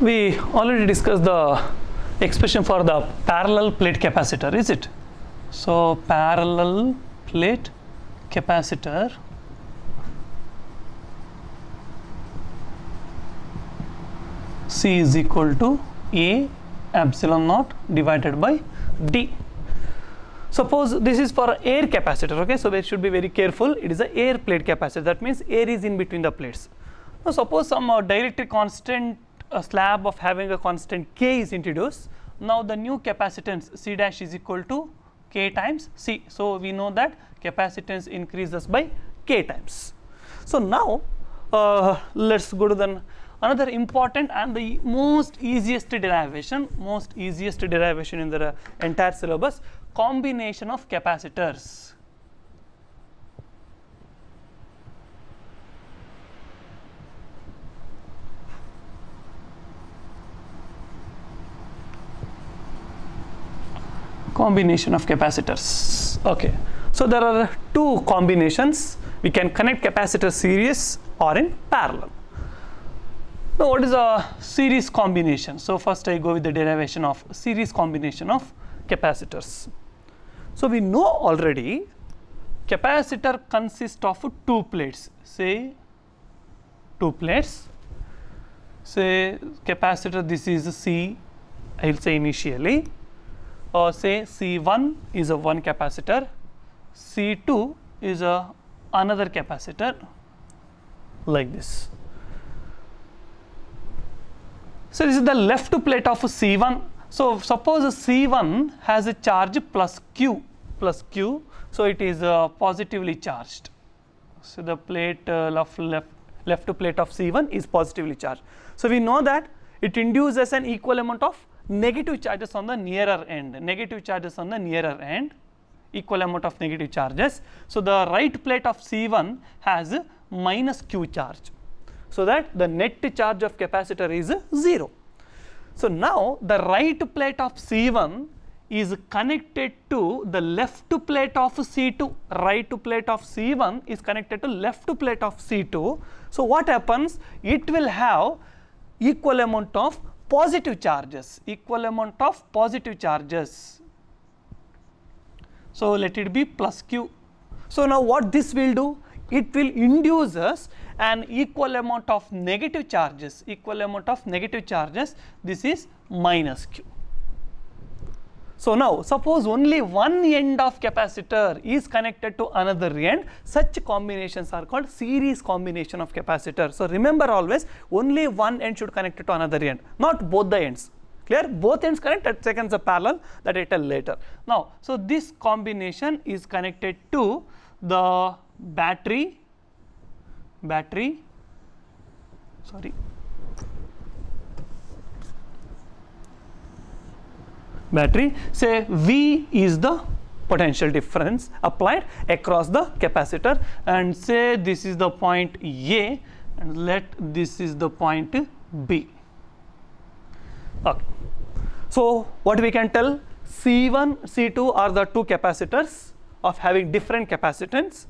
we already discussed the expression for the parallel plate capacitor is it so parallel plate capacitor C is equal to A epsilon naught divided by D suppose this is for air capacitor okay so we should be very careful it is a air plate capacitor that means air is in between the plates now suppose some uh, dielectric constant a slab of having a constant k is introduced, now the new capacitance C dash is equal to k times C. So, we know that capacitance increases by k times. So, now uh, let us go to the another important and the most easiest derivation, most easiest derivation in the entire syllabus combination of capacitors. combination of capacitors okay so there are two combinations we can connect capacitors series or in parallel now what is a series combination so first I go with the derivation of series combination of capacitors so we know already capacitor consists of two plates say two plates say capacitor this is C I will say initially uh, say C1 is a one capacitor, C2 is a another capacitor like this. So, this is the left plate of C1. So, suppose C1 has a charge plus Q plus Q. So, it is uh, positively charged. So, the plate uh, left, left, left plate of C1 is positively charged. So, we know that it induces an equal amount of negative charges on the nearer end, negative charges on the nearer end, equal amount of negative charges. So, the right plate of C1 has minus Q charge. So, that the net charge of capacitor is 0. So, now the right plate of C1 is connected to the left plate of C2, right plate of C1 is connected to left plate of C2. So, what happens? It will have equal amount of positive charges, equal amount of positive charges. So, let it be plus q. So, now what this will do? It will induce us an equal amount of negative charges, equal amount of negative charges, this is minus q. So now suppose only one end of capacitor is connected to another end such combinations are called series combination of capacitor. So remember always only one end should connect to another end not both the ends clear both ends connect at seconds are parallel that I tell later. Now so this combination is connected to the battery battery sorry battery say V is the potential difference applied across the capacitor and say this is the point A and let this is the point B. Okay. So, what we can tell C1, C2 are the two capacitors of having different capacitance.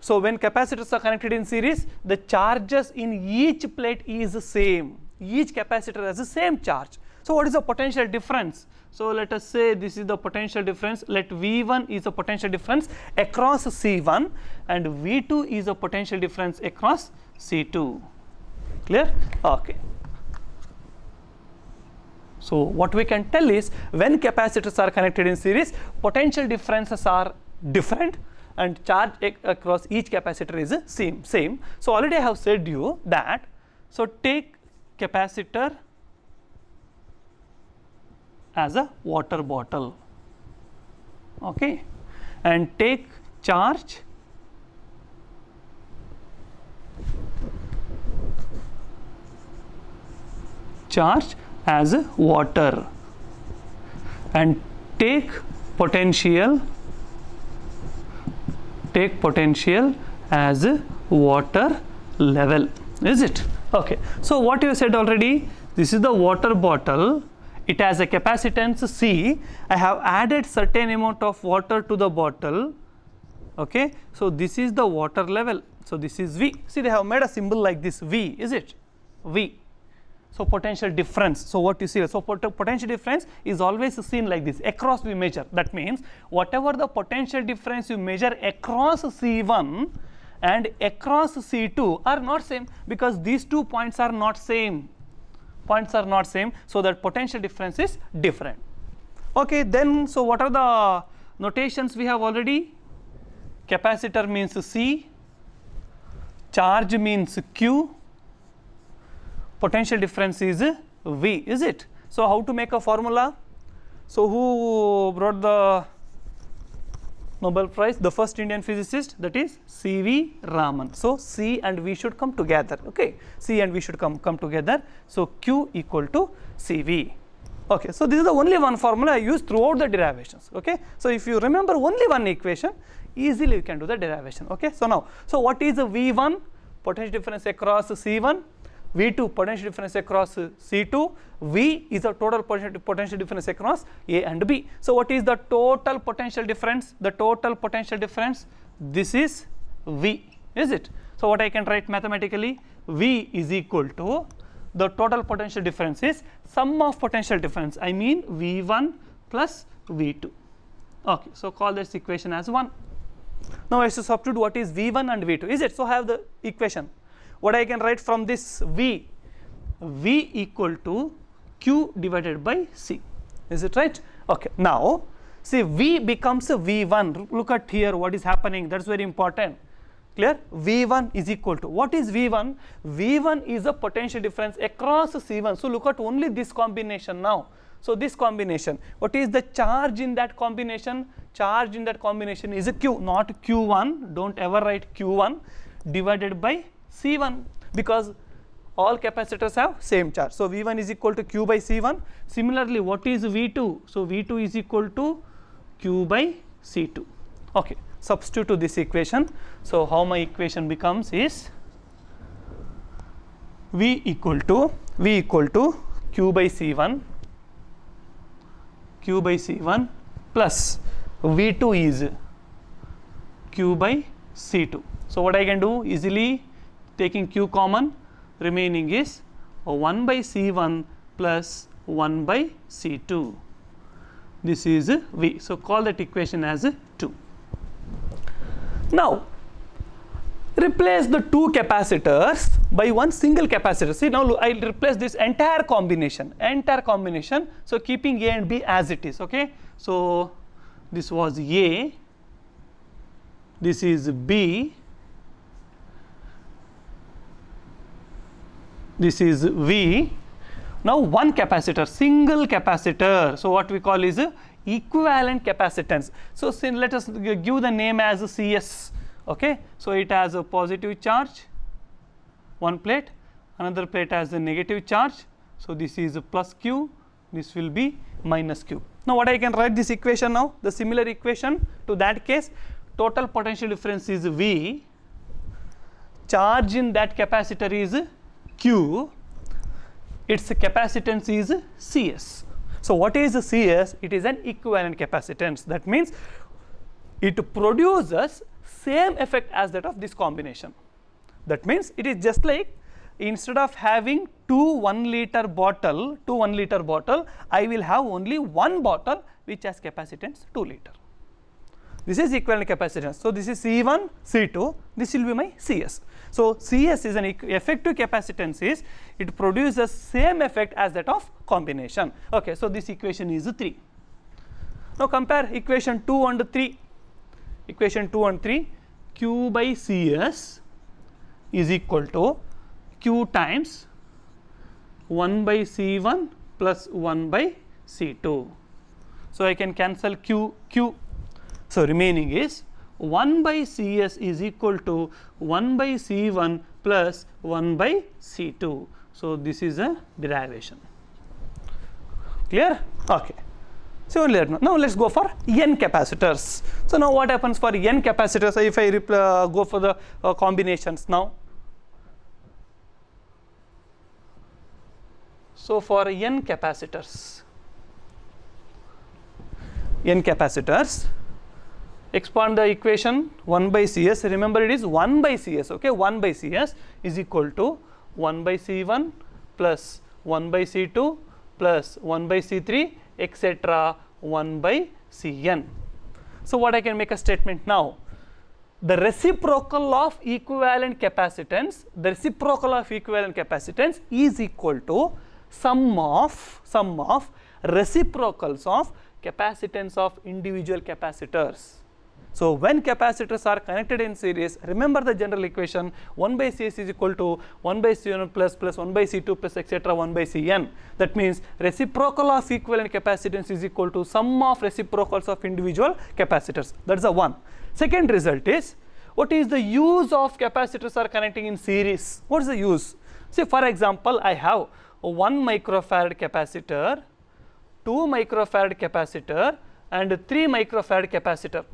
So, when capacitors are connected in series, the charges in each plate is the same. Each capacitor has the same charge. So, what is the potential difference? So, let us say this is the potential difference, let V1 is the potential difference across C1 and V2 is the potential difference across C2, clear? Okay. So, what we can tell is when capacitors are connected in series, potential differences are different and charge across each capacitor is same. same. So, already I have said you that, so take capacitor as a water bottle okay and take charge charge as water and take potential take potential as water level is it okay so what you said already this is the water bottle it has a capacitance C. I have added certain amount of water to the bottle. Okay. So, this is the water level. So, this is V. See they have made a symbol like this V is it? V. So, potential difference. So, what you see, so pot potential difference is always seen like this across we measure. That means, whatever the potential difference you measure across C1 and across C2 are not same because these two points are not same points are not same so that potential difference is different okay then so what are the notations we have already capacitor means c charge means q potential difference is v is it so how to make a formula so who brought the Nobel Prize, the first Indian physicist that is C.V. Raman. So, C and V should come together, okay. C and V should come, come together. So, Q equal to C.V. Okay. So, this is the only one formula I use throughout the derivations, okay. So, if you remember only one equation, easily you can do the derivation, okay. So, now, so what is the V1? Potential difference across C1 V2 potential difference across C2, V is the total potential difference across A and B. So, what is the total potential difference? The total potential difference, this is V, is it? So, what I can write mathematically, V is equal to the total potential difference is sum of potential difference, I mean V1 plus V2. Okay, so call this equation as 1. Now, I should substitute what is V1 and V2, is it? So, I have the equation what I can write from this V, V equal to Q divided by C. Is it right? Okay. Now, see V becomes V1. Look at here what is happening. That is very important. Clear? V1 is equal to. What is V1? V1 is a potential difference across C1. So, look at only this combination now. So, this combination. What is the charge in that combination? Charge in that combination is a Q, not Q1. Don't ever write Q1 divided by C1 because all capacitors have same charge. So, V1 is equal to Q by C1. Similarly, what is V2? So, V2 is equal to Q by C2. Okay. Substitute to this equation. So, how my equation becomes is V equal to V equal to Q by C1 Q by C1 plus V2 is Q by C2. So, what I can do easily taking q common remaining is 1 by c1 plus 1 by c2 this is v. So, call that equation as 2. Now, replace the two capacitors by one single capacitor. See now I will replace this entire combination, entire combination. So, keeping A and B as it is. Okay. So, this was A, this is B, this is V. Now one capacitor, single capacitor. So what we call is equivalent capacitance. So let us give the name as CS. Okay. So it has a positive charge, one plate, another plate has a negative charge. So this is plus Q, this will be minus Q. Now what I can write this equation now, the similar equation to that case, total potential difference is V, charge in that capacitor is Q, its capacitance is Cs. So what is Cs? It is an equivalent capacitance. That means it produces same effect as that of this combination. That means it is just like instead of having two 1 liter bottle, two 1 liter bottle, I will have only one bottle which has capacitance 2 liter. This is equivalent capacitance. So this is C1, C2, this will be my Cs. So CS is an effective capacitance is it produces same effect as that of combination. Okay, so this equation is 3. Now compare equation 2 and 3. Equation 2 and 3 Q by CS is equal to Q times 1 by C1 plus 1 by C2. So I can cancel Q Q. So remaining is 1 by C s is equal to 1 by C 1 plus 1 by C 2. So, this is a derivation clear ok. So, now let us go for n capacitors. So, now what happens for n capacitors if I uh, go for the uh, combinations now? So, for n capacitors, n capacitors expand the equation 1 by Cs. Remember it is 1 by Cs, okay? 1 by Cs is equal to 1 by C1 plus 1 by C2 plus 1 by C3 etc. 1 by Cn. So, what I can make a statement now? The reciprocal of equivalent capacitance, the reciprocal of equivalent capacitance is equal to sum of, sum of reciprocals of capacitance of individual capacitors. So when capacitors are connected in series, remember the general equation 1 by Cs is equal to 1 by C1 plus plus 1 by C2 plus etc 1 by Cn. That means reciprocal of equivalent capacitance is equal to sum of reciprocals of individual capacitors. That's the one. Second result is what is the use of capacitors are connecting in series? What is the use? Say for example, I have 1 microfarad capacitor, 2 microfarad capacitor and 3 microfarad capacitor.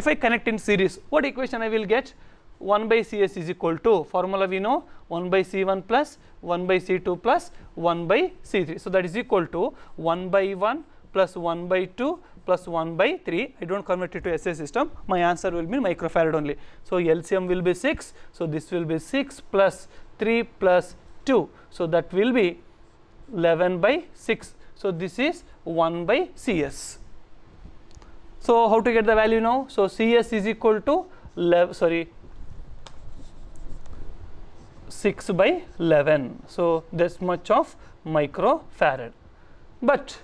If I connect in series, what equation I will get? 1 by Cs is equal to formula we know 1 by C1 plus 1 by C2 plus 1 by C3. So, that is equal to 1 by 1 plus 1 by 2 plus 1 by 3. I do not convert it to SI system. My answer will be microfarad only. So, LCM will be 6. So, this will be 6 plus 3 plus 2. So, that will be 11 by 6. So, this is 1 by Cs. So how to get the value now? So CS is equal to sorry 6 by 11. So this much of microfarad. But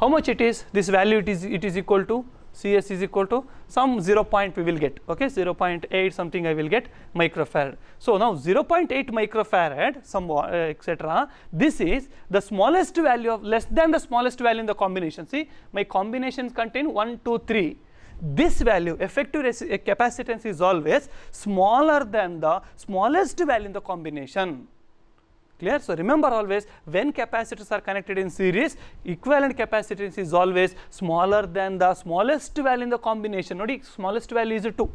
how much it is? This value it is it is equal to CS is equal to some 0 point we will get okay 0 0.8 something I will get microfarad. So now 0 0.8 microfarad some uh, etc this is the smallest value of less than the smallest value in the combination see my combinations contain 1 2 3 this value effective eh, capacitance is always smaller than the smallest value in the combination clear so remember always when capacitors are connected in series equivalent capacitance is always smaller than the smallest value in the combination nodi smallest value is 2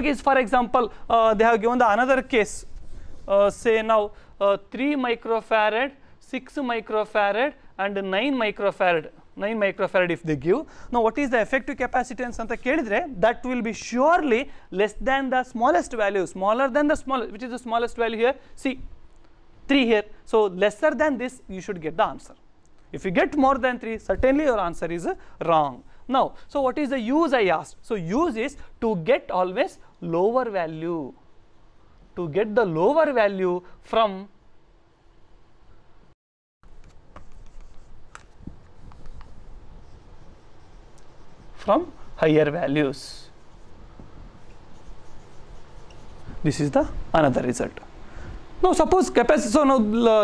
okay so for example uh, they have given the another case uh, say now uh, 3 microfarad 6 microfarad and 9 microfarad 9 microfarad if they give. Now, what is the effective capacitance ಅಂತ ಕೇಳಿದ್ರೆ that will be surely less than the smallest value, smaller than the smallest, which is the smallest value here, See. 3 here. So, lesser than this you should get the answer. If you get more than 3 certainly your answer is wrong. Now, so what is the use I asked? So, use is to get always lower value, to get the lower value from from higher values. This is the another result. Now suppose so now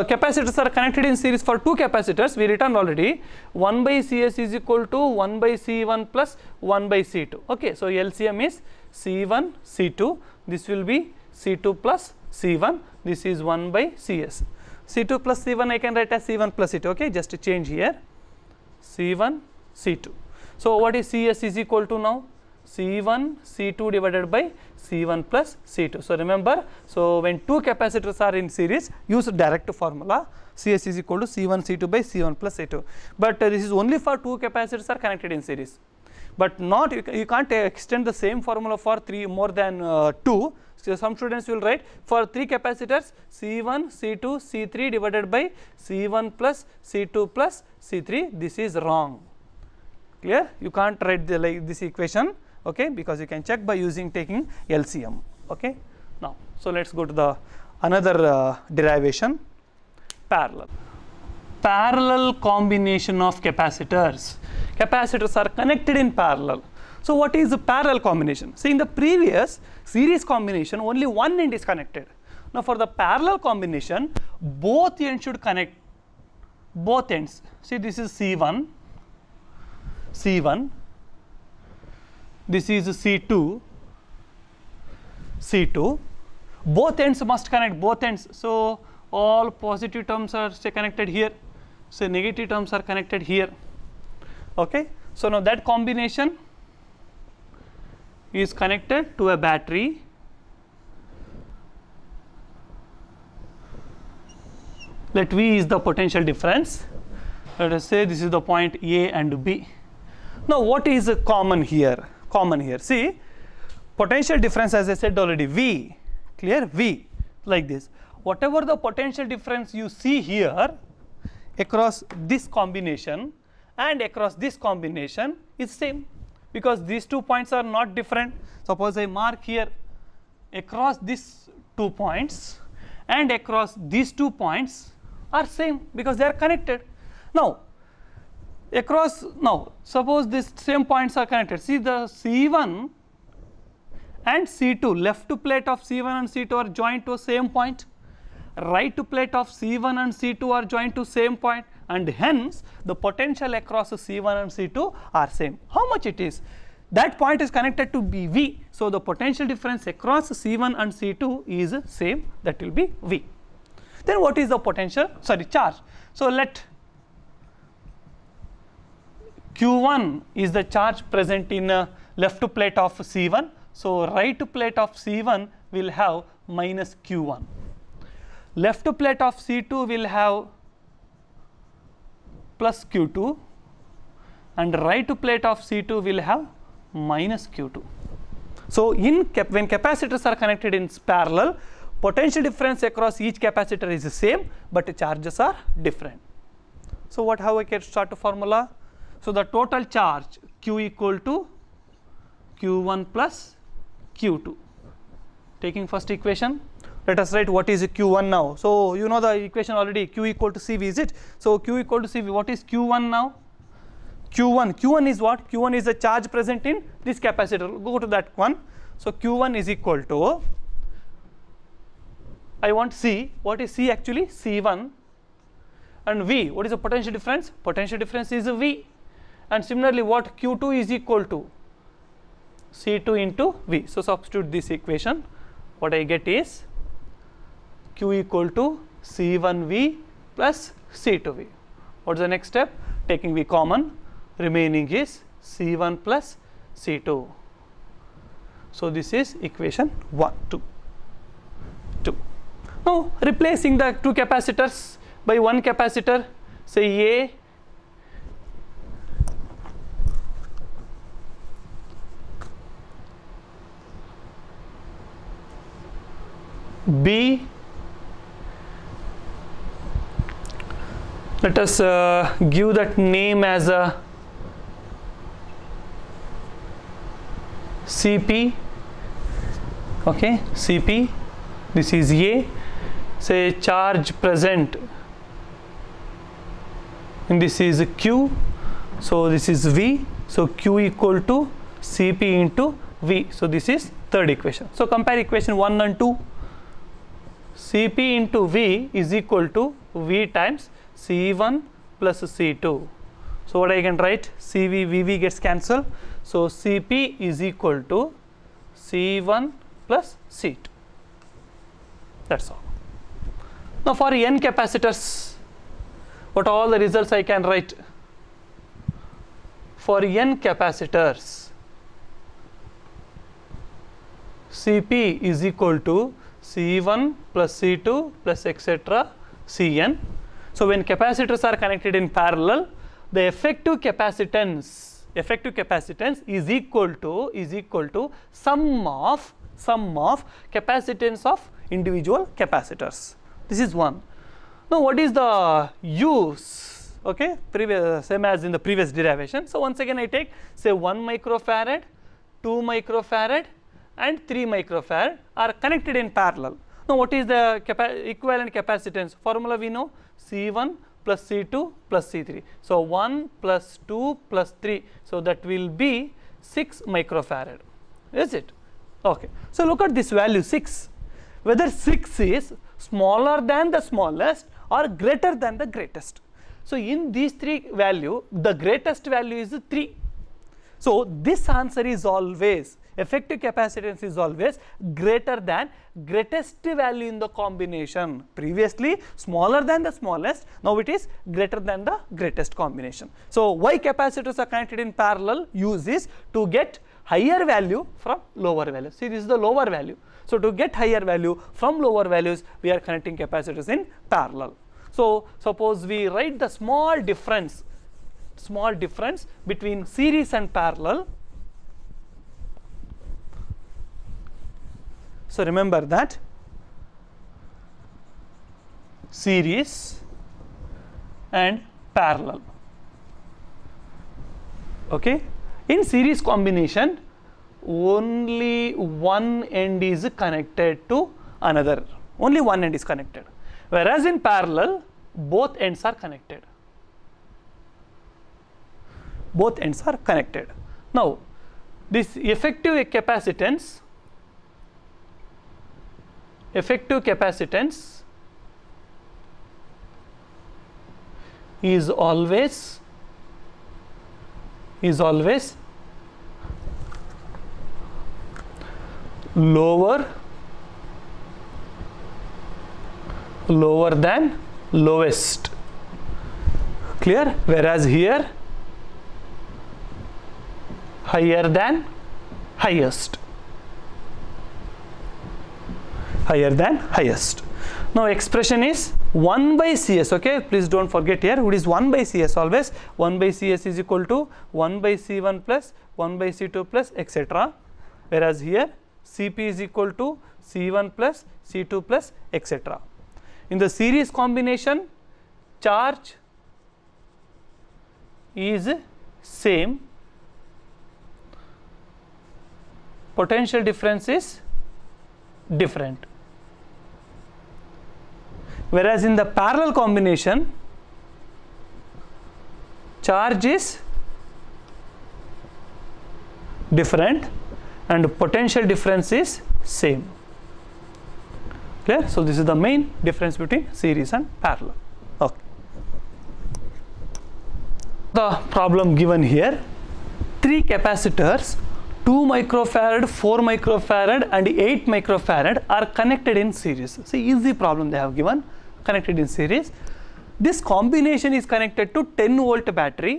capacitors are connected in series for two capacitors, we written already 1 by Cs is equal to 1 by C1 plus 1 by C2. Okay, so LCM is C1, C2, this will be C2 plus C1, this is 1 by Cs. C2 plus C1 I can write as C1 plus C2, okay, just change here C1, C2. So what is Cs is equal to now? C1 C2 divided by C1 plus C2. So remember, so when two capacitors are in series, use direct formula CS is equal to C1 C2 by C1 plus C2. But uh, this is only for two capacitors are connected in series. But not you, you can't uh, extend the same formula for three more than uh, two. So some students will write for three capacitors C1 C2 C3 divided by C1 plus C2 plus C3. This is wrong. Clear? You can't write the, like this equation okay because you can check by using taking LCM okay now so let's go to the another uh, derivation parallel parallel combination of capacitors capacitors are connected in parallel so what is the parallel combination see in the previous series combination only one end is connected now for the parallel combination both ends should connect both ends see this is C1 C1 this is C2, C2. Both ends must connect, both ends. So, all positive terms are say connected here, say negative terms are connected here. Okay. So, now that combination is connected to a battery let V is the potential difference let us say this is the point A and B now what is common here common here. See, potential difference as I said already, V, clear, V like this. Whatever the potential difference you see here across this combination and across this combination is same because these two points are not different. Suppose I mark here across these two points and across these two points are same because they are connected. Now, across now suppose this same points are connected see the C1 and C2 left to plate of C1 and C2 are joined to same point right to plate of C1 and C2 are joined to same point and hence the potential across C1 and C2 are same how much it is that point is connected to be V so the potential difference across C1 and C2 is same that will be V then what is the potential sorry charge so let Q1 is the charge present in uh, left plate of C1. So, right plate of C1 will have minus Q1. Left plate of C2 will have plus Q2 and right plate of C2 will have minus Q2. So, in cap when capacitors are connected in parallel, potential difference across each capacitor is the same, but charges are different. So, what how I can start a formula? So, the total charge q equal to q1 plus q2. Taking first equation, let us write what is q1 now. So, you know the equation already q equal to cv is it. So, q equal to cv what is q1 now? q1, q1 is what? q1 is the charge present in this capacitor, go to that one. So, q1 is equal to I want C. What is C actually? C1 and V. What is the potential difference? Potential difference is V and similarly what q2 is equal to c2 into v. So, substitute this equation what I get is q equal to c1v plus c2v. What is the next step? Taking v common remaining is c1 plus c2. So, this is equation 1 2 2. Now, replacing the two capacitors by one capacitor say A B let us uh, give that name as a CP okay CP this is A say charge present and this is Q so this is V so Q equal to CP into V so this is third equation so compare equation 1 and 2 Cp into V is equal to V times C1 plus C2. So, what I can write Cv Vv gets cancelled. So, Cp is equal to C1 plus C2 that is all. Now, for n capacitors what all the results I can write for n capacitors Cp is equal to C1 plus C2 plus etcetera, Cn. So, when capacitors are connected in parallel, the effective capacitance, effective capacitance is equal to, is equal to sum of, sum of capacitance of individual capacitors. This is one. Now, what is the use? Okay, previous, same as in the previous derivation. So, once again I take say 1 microfarad, 2 microfarad, and 3 microfarad are connected in parallel. Now, what is the capa equivalent capacitance? Formula we know C1 plus C2 plus C3. So, 1 plus 2 plus 3. So, that will be 6 microfarad, is it? Okay. So, look at this value 6, whether 6 is smaller than the smallest or greater than the greatest. So, in these three value, the greatest value is 3. So, this answer is always effective capacitance is always greater than greatest value in the combination. Previously, smaller than the smallest, now it is greater than the greatest combination. So, why capacitors are connected in parallel? Use to get higher value from lower value. See, this is the lower value. So, to get higher value from lower values, we are connecting capacitors in parallel. So, suppose we write the small difference, small difference between series and parallel So remember that series and parallel. Okay. In series combination, only one end is connected to another. Only one end is connected. Whereas in parallel, both ends are connected. Both ends are connected. Now, this effective capacitance effective capacitance is always is always lower lower than lowest clear whereas here higher than highest higher than highest. Now expression is 1 by Cs okay please don't forget here it is 1 by Cs always 1 by Cs is equal to 1 by C1 plus 1 by C2 plus etc whereas here Cp is equal to C1 plus C2 plus etc. In the series combination charge is same potential difference is different whereas in the parallel combination charge is different and potential difference is same clear so this is the main difference between series and parallel okay the problem given here three capacitors 2 microfarad, 4 microfarad and 8 microfarad are connected in series. See, easy problem they have given connected in series. This combination is connected to 10 volt battery.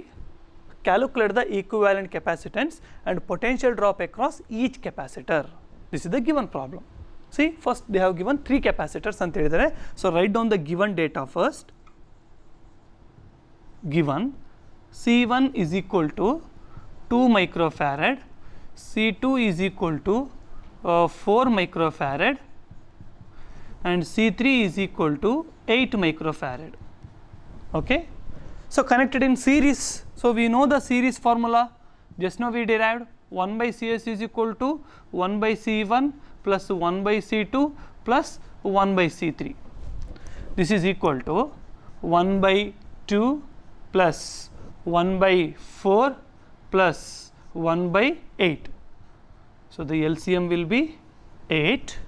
Calculate the equivalent capacitance and potential drop across each capacitor. This is the given problem. See, first they have given 3 capacitors and there. So, write down the given data first. Given C1 is equal to 2 microfarad, C2 is equal to uh, 4 microfarad and C3 is equal to 8 microfarad okay so connected in series so we know the series formula just now we derived 1 by cs is equal to 1 by c1 plus 1 by c2 plus 1 by c3 this is equal to 1 by 2 plus 1 by 4 plus 1 by 8 so the lcm will be 8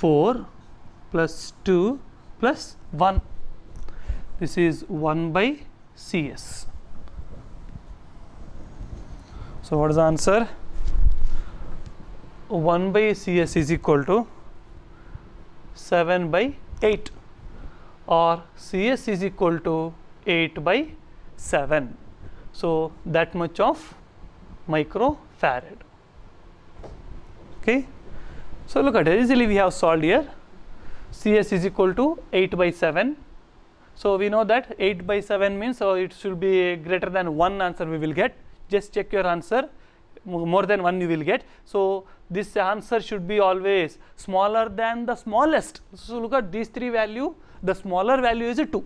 4 plus 2 plus 1. This is 1 by Cs. So what is the answer? 1 by Cs is equal to 7 by 8 or Cs is equal to 8 by 7. So that much of microfarad. Okay. So look at it, easily we have solved here Cs is equal to 8 by 7. So, we know that 8 by 7 means so it should be greater than 1 answer we will get. Just check your answer more than 1 you will get. So, this answer should be always smaller than the smallest. So, look at these 3 value the smaller value is 2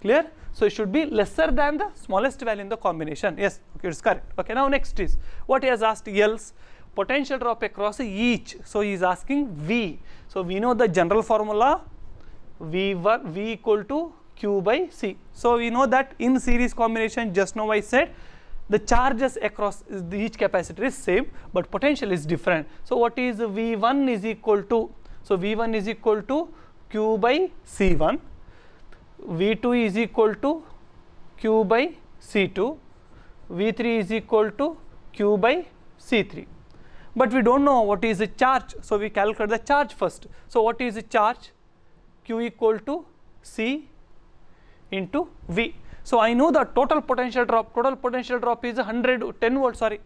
clear. So, it should be lesser than the smallest value in the combination yes okay, it is correct. Okay, now next is what he has asked else potential drop across each. So, he is asking V. So, we know the general formula V, v equal to Q by C. So, we know that in series combination just now I said the charges across each capacitor is same, but potential is different. So, what is V1 is equal to, so V1 is equal to Q by C1, V2 is equal to Q by C2, V3 is equal to Q by C3 but we don't know what is the charge. So, we calculate the charge first. So, what is the charge? Q equal to C into V. So, I know the total potential drop, total potential drop is 100 10 volt sorry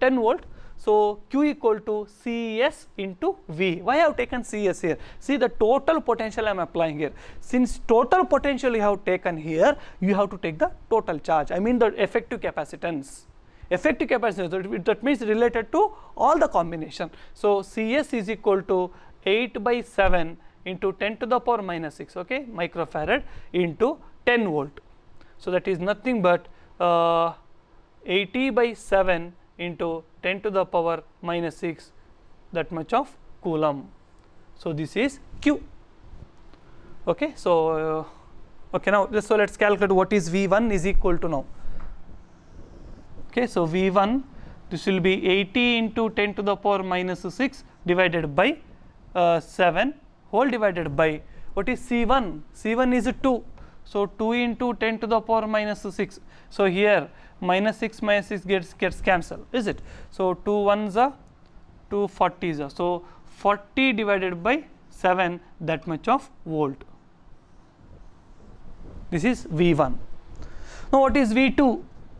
10 volt. So, Q equal to C S into V. Why I have taken C S here? See the total potential I am applying here. Since total potential you have taken here, you have to take the total charge, I mean the effective capacitance effective capacitance that means related to all the combination. So, Cs is equal to 8 by 7 into 10 to the power minus 6 okay microfarad into 10 volt. So, that is nothing but uh, 80 by 7 into 10 to the power minus 6 that much of coulomb. So, this is Q. Okay, so, uh, okay, now, so let us calculate what is V1 is equal to now. Okay, so V1 this will be 80 into 10 to the power minus 6 divided by uh, 7 whole divided by what is C1? C1 is 2. So, 2 into 10 to the power minus 6. So, here minus 6 minus 6 gets gets cancelled is it. So, 2 ones are 2 40s are. So, 40 divided by 7 that much of volt. This is V1. Now, what is V2?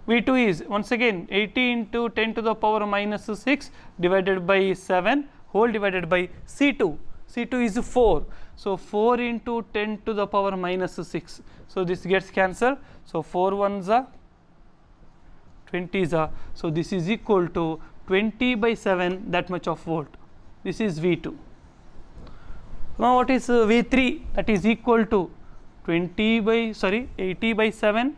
V 2 is once again 80 into 10 to the power minus 6 divided by 7 whole divided by C 2 C 2 is 4. So, 4 into 10 to the power minus 6. So, this gets cancelled. So, 4 1s are 20 is a. So, this is equal to 20 by 7 that much of volt. This is V 2. Now, what is uh, V 3 that is equal to 20 by sorry 80 by 7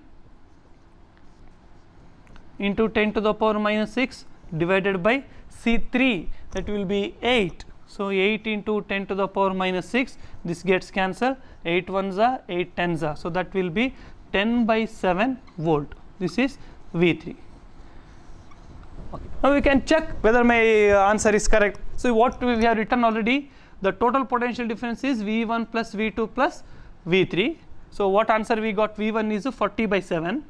into 10 to the power minus 6 divided by C3 that will be 8. So, 8 into 10 to the power minus 6 this gets cancelled 8 ones are 8 tens are. So, that will be 10 by 7 volt this is V3. Okay. Now, we can check whether my uh, answer is correct. So, what we have written already the total potential difference is V1 plus V2 plus V3. So, what answer we got V1 is 40 by 7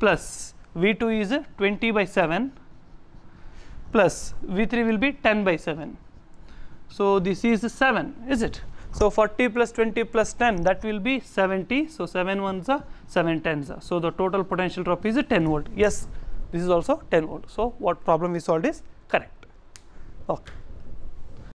plus V2 is 20 by 7 plus V3 will be 10 by 7. So, this is 7 is it? So, 40 plus 20 plus 10 that will be 70. So, 7 ones are 7 tens are. So, the total potential drop is 10 volt. Yes, this is also 10 volt. So, what problem we solved is correct. Okay.